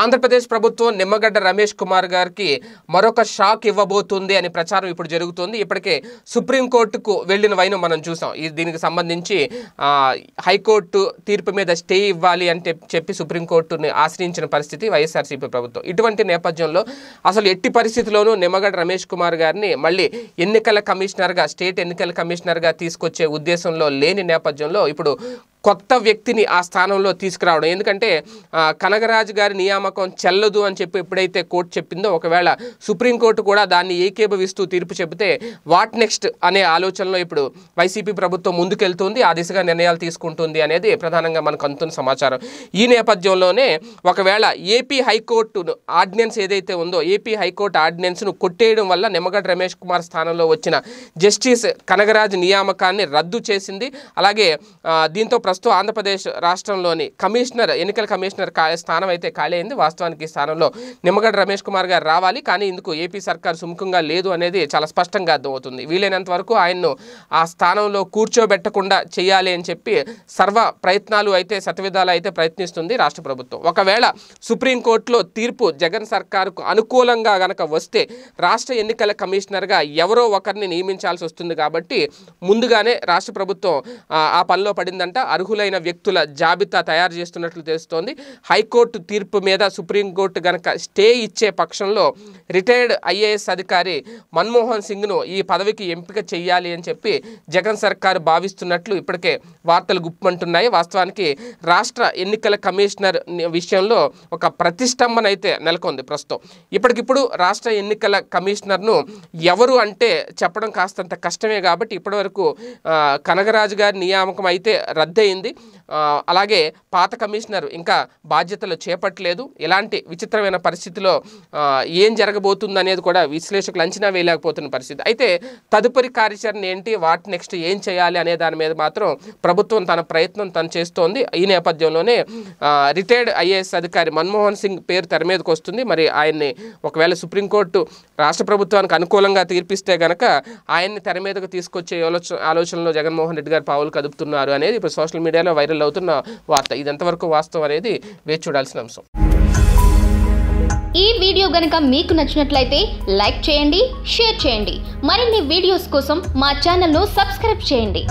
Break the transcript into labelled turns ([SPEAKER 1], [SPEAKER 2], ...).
[SPEAKER 1] ఆంధ్రప్రదేశ్ ప్రభుత్వం నిమ్మగడ్డ రమేష్ కుమార్ గారికి మరొక షాక్ ఇవ్వబోతుంది అనే ప్రచారం ఇప్పుడు జరుగుతుంది ఇప్పటికే సుప్రీంకోర్టుకు వెళ్ళిన వైను మనం చూసాం ఈ దీనికి సంబంధించి హైకోర్టు తీర్పు మీద స్టే ఇవ్వాలి అంటే చెప్పి సుప్రీంకోర్టుని ఆశ్రయించిన పరిస్థితి వైఎస్ఆర్సీపీ ప్రభుత్వం ఇటువంటి నేపథ్యంలో అసలు ఎట్టి పరిస్థితిలోనూ నిమ్మగడ్డ రమేష్ కుమార్ గారిని మళ్ళీ ఎన్నికల కమిషనర్గా స్టేట్ ఎన్నికల కమిషనర్గా తీసుకొచ్చే ఉద్దేశంలో లేని నేపథ్యంలో ఇప్పుడు కొత్త వ్యక్తిని ఆ స్థానంలో తీసుకురావడం ఎందుకంటే కనగరాజు గారి నియామకం చెల్లదు అని చెప్పి ఎప్పుడైతే కోర్టు చెప్పిందో ఒకవేళ సుప్రీంకోర్టు కూడా దాన్ని ఏకీభవిస్తూ తీర్పు చెబితే వాట్ నెక్స్ట్ అనే ఆలోచనలో ఇప్పుడు వైసీపీ ప్రభుత్వం ముందుకెళ్తుంది ఆ దిశగా నిర్ణయాలు తీసుకుంటుంది అనేది ప్రధానంగా మనకు అందుతున్న సమాచారం ఈ నేపథ్యంలోనే ఒకవేళ ఏపీ హైకోర్టు ఆర్డినెన్స్ ఏదైతే ఉందో ఏపీ హైకోర్టు ఆర్డినెన్స్ను కొట్టేయడం వల్ల నిమ్మగడ్డ రమేష్ కుమార్ స్థానంలో వచ్చిన జస్టిస్ కనగరాజు నియామకాన్ని రద్దు చేసింది అలాగే దీంతో ప్రస్తుతం ఆంధ్రప్రదేశ్ రాష్ట్రంలోని కమిషనర్ ఎన్నికల కమిషనర్ స్థానం అయితే ఖాళీ అయింది వాస్తవానికి స్థానంలో నిమ్మగడ్డ రమేష్ కుమార్ గారు రావాలి కానీ ఇందుకు ఏపీ సర్కార్ సుముఖంగా లేదు అనేది చాలా స్పష్టంగా అర్థమవుతుంది వీలైనంత వరకు ఆయన్ను ఆ స్థానంలో కూర్చోబెట్టకుండా చేయాలి అని చెప్పి సర్వ ప్రయత్నాలు అయితే శతవిధాలు అయితే ప్రయత్నిస్తుంది రాష్ట్ర ప్రభుత్వం ఒకవేళ సుప్రీంకోర్టులో తీర్పు జగన్ సర్కార్కు అనుకూలంగా గనక వస్తే రాష్ట్ర ఎన్నికల కమిషనర్గా ఎవరో ఒకరిని నియమించాల్సి వస్తుంది కాబట్టి ముందుగానే రాష్ట్ర ప్రభుత్వం ఆ పనిలో పడిందంట అర్హులైన వ్యక్తుల జాబితా తయారు చేస్తున్నట్లు తెలుస్తోంది హైకోర్టు తీర్పు మీద సుప్రీంకోర్టు గనక స్టే ఇచ్చే పక్షంలో రిటైర్డ్ ఐఏఎస్ అధికారి మన్మోహన్ సింగ్ను ఈ పదవికి ఎంపిక చేయాలి అని చెప్పి జగన్ సర్కారు భావిస్తున్నట్లు ఇప్పటికే వార్తలు గుప్పమంటున్నాయి వాస్తవానికి రాష్ట్ర ఎన్నికల కమిషనర్ విషయంలో ఒక ప్రతిష్టంభన అయితే నెలకొంది ప్రస్తుతం ఇప్పటికిప్పుడు రాష్ట్ర ఎన్నికల కమిషనర్ను ఎవరు అంటే చెప్పడం కాస్తంత కష్టమే కాబట్టి ఇప్పటివరకు కనగరాజు గారి నియామకం అయితే రద్దయింది ఏంది అలాగే పాత కమిషనర్ ఇంకా బాధ్యతలు చేపట్టలేదు ఎలాంటి విచిత్రమైన పరిస్థితిలో ఏం జరగబోతుంది అనేది కూడా విశ్లేషకులు అంచనా వేయలేకపోతున్న పరిస్థితి అయితే తదుపరి కార్యాచరణ ఏంటి వాటి నెక్స్ట్ ఏం చేయాలి అనే దాని మీద మాత్రం ప్రభుత్వం తన ప్రయత్నం తను చేస్తోంది ఈ నేపథ్యంలోనే రిటైర్డ్ ఐఏఎస్ అధికారి మన్మోహన్ సింగ్ పేరు తెర మీదకి వస్తుంది మరి ఆయన్ని ఒకవేళ సుప్రీంకోర్టు రాష్ట్ర ప్రభుత్వానికి అనుకూలంగా తీర్పిస్తే గనక ఆయన్ని తెర మీదకు తీసుకొచ్చే ఆలోచనలో జగన్మోహన్ రెడ్డి గారు పావులు కదుపుతున్నారు అనేది ఇప్పుడు సోషల్ మీడియాలో వైరల్ వైరల్ అవుతున్న వార్త ఇదంతవరకు వాస్తవం అనేది వేచి చూడాల్సిన అంశం ఈ వీడియో గనక మీకు నచ్చినట్లయితే లైక్ చేయండి షేర్ చేయండి మరిన్ని వీడియోస్ కోసం మా ఛానల్ను సబ్స్క్రైబ్ చేయండి